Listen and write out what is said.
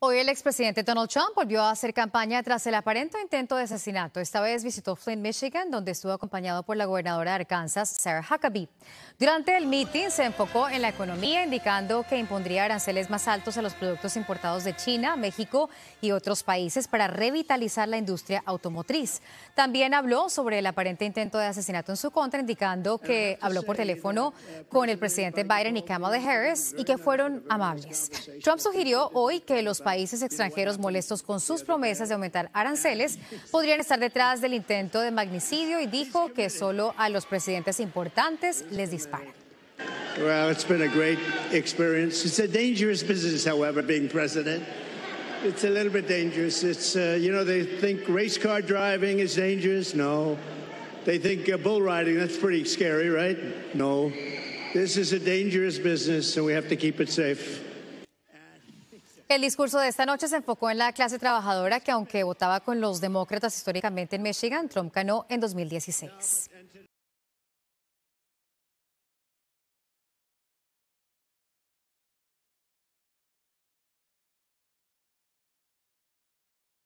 Hoy el expresidente Donald Trump volvió a hacer campaña tras el aparente intento de asesinato. Esta vez visitó Flint, Michigan, donde estuvo acompañado por la gobernadora de Arkansas, Sarah Huckabee. Durante el mitin se enfocó en la economía, indicando que impondría aranceles más altos a los productos importados de China, México y otros países para revitalizar la industria automotriz. También habló sobre el aparente intento de asesinato en su contra, indicando que habló por teléfono con el presidente Biden y Kamala Harris y que fueron amables. Trump sugirió hoy que los países extranjeros molestos con sus promesas de aumentar aranceles podrían estar detrás del intento de magnicidio y dijo que solo a los presidentes importantes les disparan. Well, it's been a great experience. It's a dangerous business, however, being president. It's a little bit dangerous. It's, uh, you know, they think race car driving is dangerous. No. They think uh, bull riding, that's pretty scary, right? No. This is a dangerous business, and we have to keep it safe. El discurso de esta noche se enfocó en la clase trabajadora que aunque votaba con los demócratas históricamente en Michigan, Trump ganó en 2016.